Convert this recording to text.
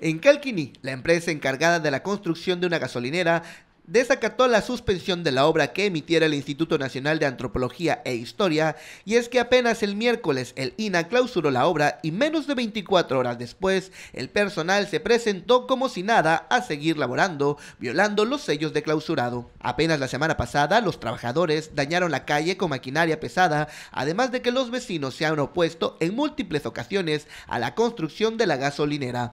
En Calquini, la empresa encargada de la construcción de una gasolinera desacató la suspensión de la obra que emitiera el Instituto Nacional de Antropología e Historia, y es que apenas el miércoles el INA clausuró la obra y menos de 24 horas después el personal se presentó como si nada a seguir laborando, violando los sellos de clausurado. Apenas la semana pasada los trabajadores dañaron la calle con maquinaria pesada, además de que los vecinos se han opuesto en múltiples ocasiones a la construcción de la gasolinera.